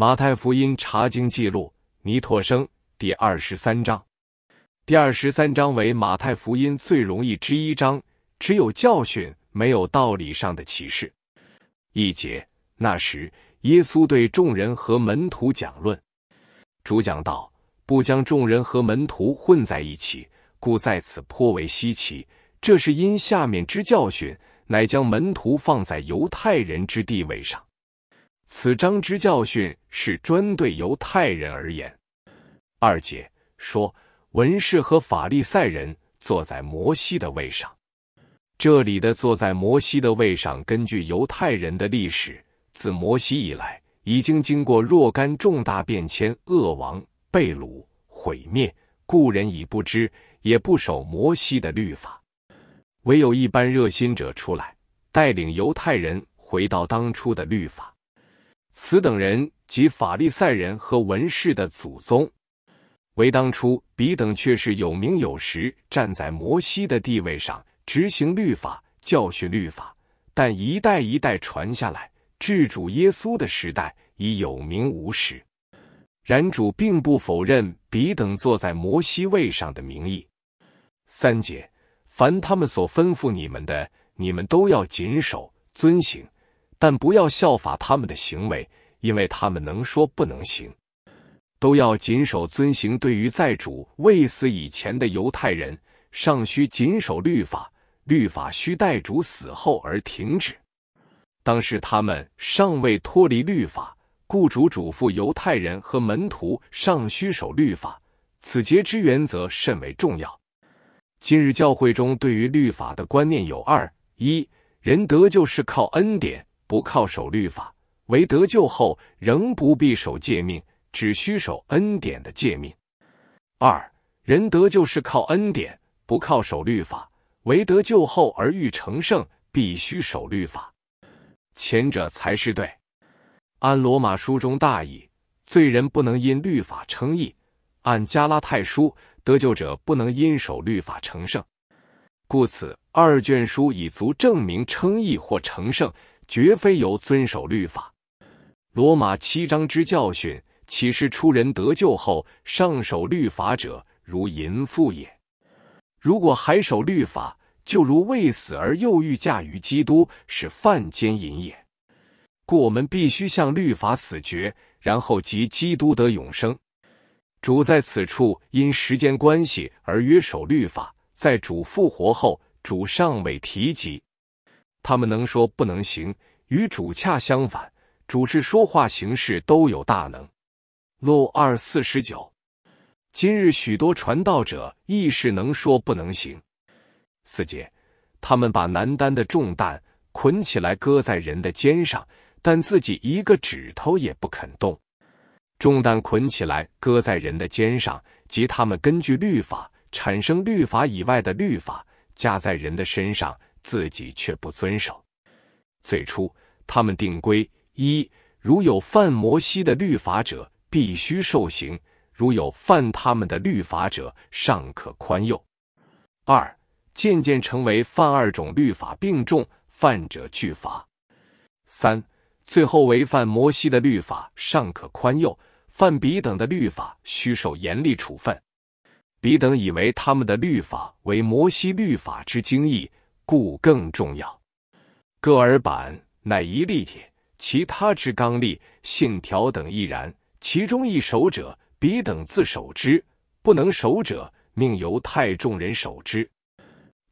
马太福音查经记录，尼陀生第二十三章。第二十三章为马太福音最容易之一章，只有教训，没有道理上的启示。一节，那时耶稣对众人和门徒讲论，主讲道，不将众人和门徒混在一起，故在此颇为稀奇。这是因下面之教训，乃将门徒放在犹太人之地位上。此章之教训是专对犹太人而言。二姐说：“文士和法利赛人坐在摩西的位上。”这里的“坐在摩西的位上”，根据犹太人的历史，自摩西以来，已经经过若干重大变迁，恶王被掳，毁灭，故人已不知，也不守摩西的律法，唯有一般热心者出来，带领犹太人回到当初的律法。此等人即法利赛人和文士的祖宗，唯当初彼等却是有名有实，站在摩西的地位上，执行律法，教训律法。但一代一代传下来，至主耶稣的时代，已有名无实。然主并不否认彼等坐在摩西位上的名义。三节，凡他们所吩咐你们的，你们都要谨守遵行。但不要效法他们的行为，因为他们能说不能行。都要谨守遵行。对于在主未死以前的犹太人，尚需谨守律法，律法需待主死后而停止。当时他们尚未脱离律法，故主嘱咐犹太人和门徒尚需守律法。此节之原则甚为重要。今日教会中对于律法的观念有二：一，人得救是靠恩典。不靠守律法，唯得救后仍不必守诫命，只需守恩典的诫命。二人得救是靠恩典，不靠守律法；唯得救后而欲成圣，必须守律法。前者才是对。按罗马书中大意，罪人不能因律法称义；按加拉太书，得救者不能因守律法成圣。故此二卷书已足证明称义或成圣。绝非由遵守律法，罗马七章之教训，岂是出人得救后上守律法者如淫妇也？如果还守律法，就如未死而又欲嫁于基督，是犯奸淫也。故我们必须向律法死绝，然后及基督得永生。主在此处因时间关系而约守律法，在主复活后，主尚未提及。他们能说不能行，与主恰相反。主是说话行事都有大能。路二四十九，今日许多传道者亦是能说不能行。四节，他们把南丹的重担捆起来搁在人的肩上，但自己一个指头也不肯动。重担捆起来搁在人的肩上，即他们根据律法产生律法以外的律法，加在人的身上。自己却不遵守。最初，他们定规：一，如有犯摩西的律法者，必须受刑；如有犯他们的律法者，尚可宽宥。二，渐渐成为犯二种律法并重，犯者俱罚。三，最后，违反摩西的律法尚可宽宥，犯彼等的律法需受严厉处分。彼等以为他们的律法为摩西律法之精义。故更重要。戈尔板乃一立也，其他之纲立信条等亦然。其中一守者，彼等自守之；不能守者，命犹太众人守之。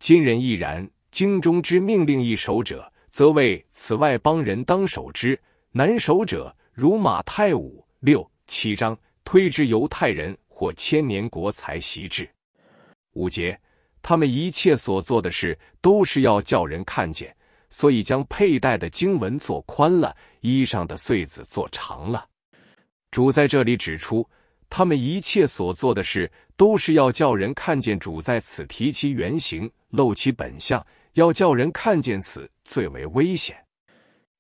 今人亦然。京中之命令一守者，则谓此外邦人当守之。难守者，如马太五六七章，推之犹太人或千年国才习之。五节。他们一切所做的事，都是要叫人看见，所以将佩戴的经文做宽了，衣裳的穗子做长了。主在这里指出，他们一切所做的事，都是要叫人看见。主在此提其原形，露其本相，要叫人看见此最为危险。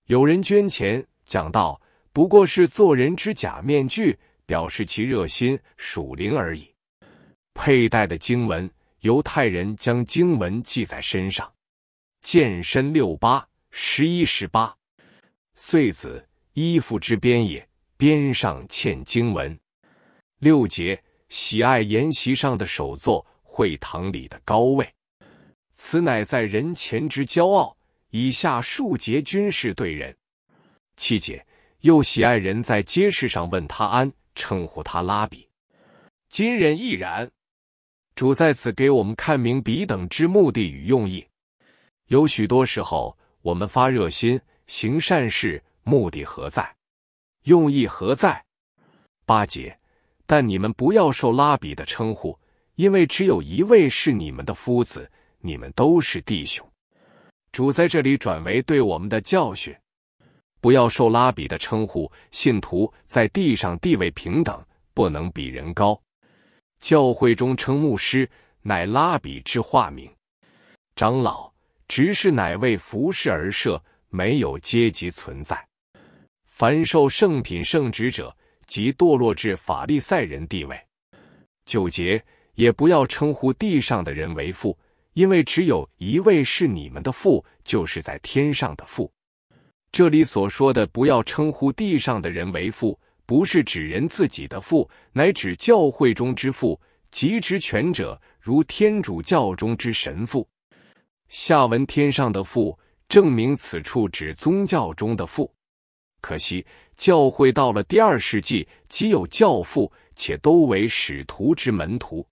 有人捐钱，讲道，不过是做人之假面具，表示其热心属灵而已。佩戴的经文。犹太人将经文系在身上，健身六八十一十八穗子衣服之边也，边上嵌经文。六节喜爱筵席上的首座，会堂里的高位，此乃在人前之骄傲。以下数节均是对人。七节又喜爱人在街市上问他安，称呼他拉比。今人亦然。主在此给我们看明彼等之目的与用意。有许多时候，我们发热心行善事，目的何在？用意何在？八戒，但你们不要受拉比的称呼，因为只有一位是你们的夫子，你们都是弟兄。主在这里转为对我们的教训：不要受拉比的称呼，信徒在地上地位平等，不能比人高。教会中称牧师，乃拉比之化名；长老、执事乃为服侍而设，没有阶级存在。凡受圣品圣职者，即堕落至法利赛人地位。九节也不要称呼地上的人为父，因为只有一位是你们的父，就是在天上的父。这里所说的“不要称呼地上的人为父”。不是指人自己的父，乃指教会中之父，即执权者，如天主教中之神父。下文天上的父，证明此处指宗教中的父。可惜，教会到了第二世纪，即有教父，且都为使徒之门徒。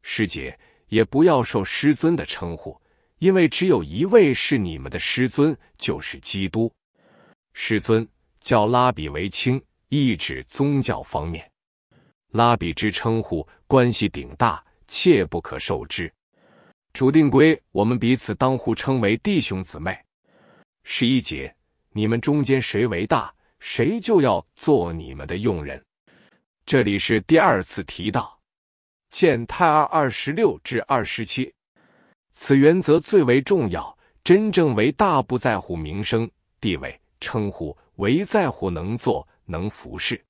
师姐也不要受师尊的称呼，因为只有一位是你们的师尊，就是基督。师尊叫拉比为卿。一指宗教方面，拉比之称呼关系顶大，切不可受之。主定规，我们彼此当互称为弟兄姊妹。十一节，你们中间谁为大，谁就要做你们的用人。这里是第二次提到。见太二二十六至二十七，此原则最为重要。真正为大，不在乎名声、地位、称呼，唯在乎能做。能服侍。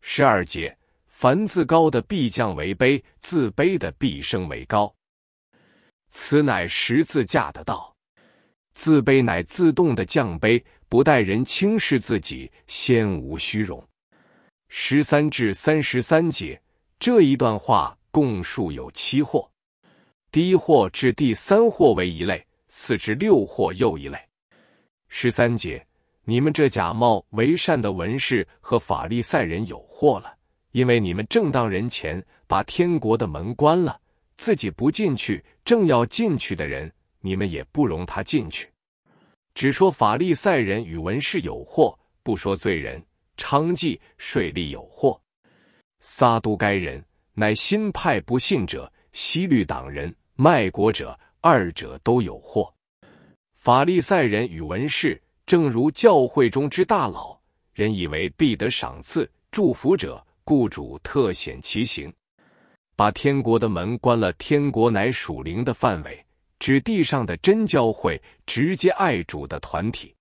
十二节，凡自高的必降为卑，自卑的必升为高。此乃十字架的道。自卑乃自动的降卑，不待人轻视自己，先无虚荣。十三至三十三节这一段话共述有七祸，第一祸至第三祸为一类，四至六祸又一类。十三节。你们这假冒为善的文士和法利赛人有祸了，因为你们正当人前把天国的门关了，自己不进去，正要进去的人，你们也不容他进去。只说法利赛人与文士有祸，不说罪人、娼妓、税吏有祸。撒都该人乃新派不信者、西律党人、卖国者，二者都有祸。法利赛人与文士。正如教会中之大佬，人以为必得赏赐、祝福者，雇主特显其行，把天国的门关了。天国乃属灵的范围，指地上的真教会，直接爱主的团体。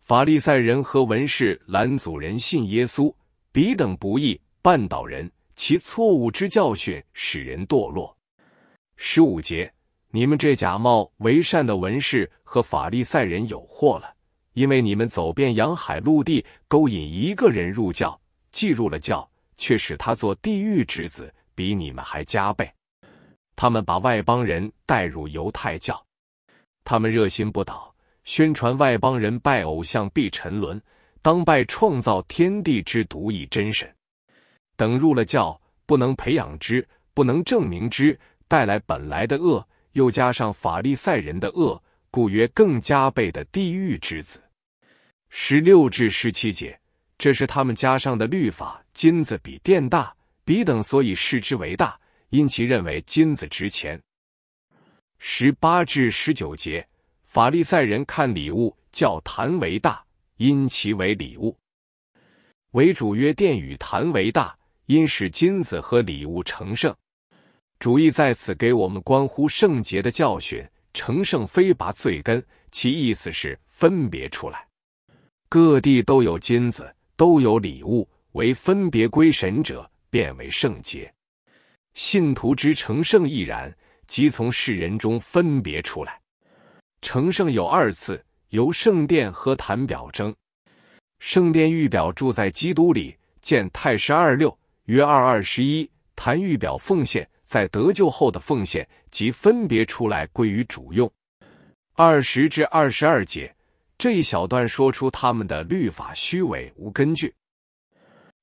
法利赛人和文士拦阻人信耶稣，彼等不义，绊倒人，其错误之教训使人堕落。十五节，你们这假冒为善的文士和法利赛人有祸了。因为你们走遍洋海陆地，勾引一个人入教，既入了教，却使他做地狱之子，比你们还加倍。他们把外邦人带入犹太教，他们热心不倒，宣传外邦人拜偶像必沉沦，当拜创造天地之独一真神。等入了教，不能培养之，不能证明之，带来本来的恶，又加上法利赛人的恶，故曰更加倍的地狱之子。十六至十七节，这是他们加上的律法。金子比电大，比等，所以视之为大，因其认为金子值钱。十八至十九节，法利赛人看礼物，叫坛为大，因其为礼物。为主曰殿与坛为大，因使金子和礼物成圣。主意在此给我们关乎圣洁的教训：成圣非拔罪根。其意思是分别出来。各地都有金子，都有礼物，为分别归神者，变为圣洁；信徒之成圣亦然，即从世人中分别出来。成圣有二次，由圣殿和坛表征。圣殿预表住在基督里，见太十二六约二二十一。坛预表奉献，在得救后的奉献，即分别出来归于主用。二十至二十二节。这一小段说出他们的律法虚伪无根据。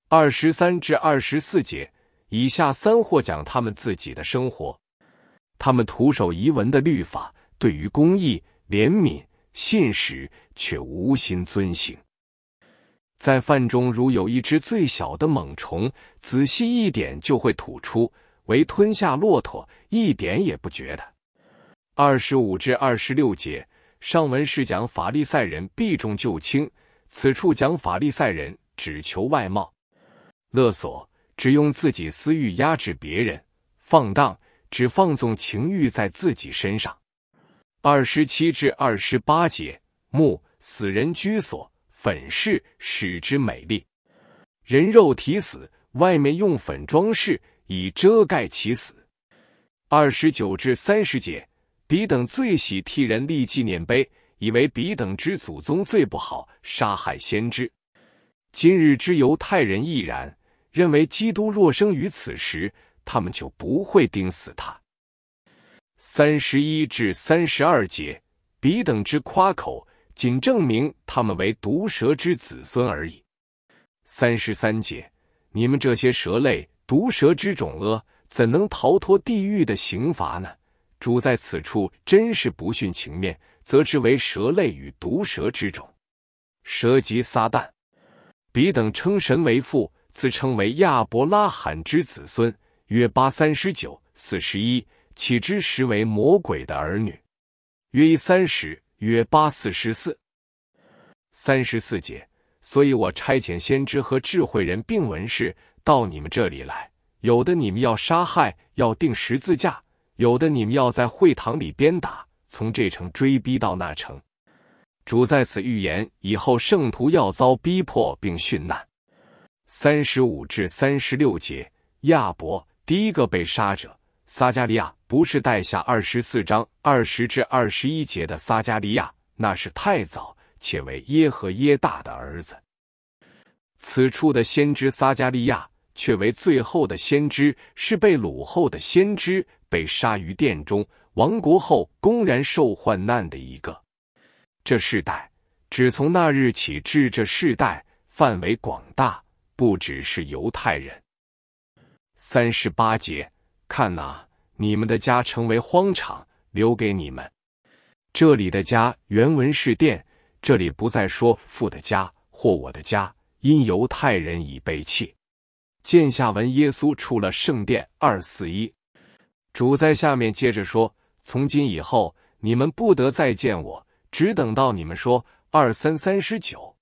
二十三至二十四节以下三或讲他们自己的生活，他们徒手遗文的律法对于公义、怜悯、信实却无心遵行。在饭中如有一只最小的猛虫，仔细一点就会吐出；为吞下骆驼，一点也不觉得。二十五至二十六节。上文是讲法利赛人避重就轻，此处讲法利赛人只求外貌，勒索只用自己私欲压制别人，放荡只放纵情欲在自己身上。二十七至二十八节，木死人居所粉饰使之美丽，人肉体死，外面用粉装饰以遮盖其死。二十九至三十节。彼等最喜替人立纪念碑，以为彼等之祖宗最不好杀害先知。今日之犹太人亦然，认为基督若生于此时，他们就不会钉死他。三十一至三十二节，彼等之夸口，仅证明他们为毒蛇之子孙而已。三十三节，你们这些蛇类、毒蛇之种呃，怎能逃脱地狱的刑罚呢？主在此处真是不逊情面，则之为蛇类与毒蛇之种，蛇即撒旦。彼等称神为父，自称为亚伯拉罕之子孙，约八三十九四十一，岂知实为魔鬼的儿女？约一三十，约八四十四，三十四节。所以我差遣先知和智慧人并文士到你们这里来，有的你们要杀害，要定十字架。有的你们要在会堂里鞭打，从这城追逼到那城。主在此预言以后，圣徒要遭逼迫并殉难。三十五至三十六节，亚伯第一个被杀者，撒加利亚不是带下二十四章二十至二十一节的撒加利亚，那是太早，且为耶和耶大的儿子。此处的先知撒加利亚却为最后的先知，是被掳后的先知。被杀于殿中，亡国后公然受患难的一个。这世代只从那日起至这世代，范围广大，不只是犹太人。三十八节，看呐，你们的家成为荒场，留给你们。这里的家原文是殿，这里不再说父的家或我的家，因犹太人已被弃。见下文，耶稣出了圣殿。二四一。主在下面接着说：“从今以后，你们不得再见我，只等到你们说二三三十九。”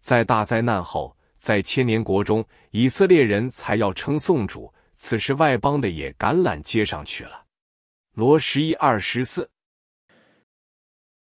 在大灾难后，在千年国中，以色列人才要称颂主。此时外邦的也橄榄接上去了。罗十一二十四。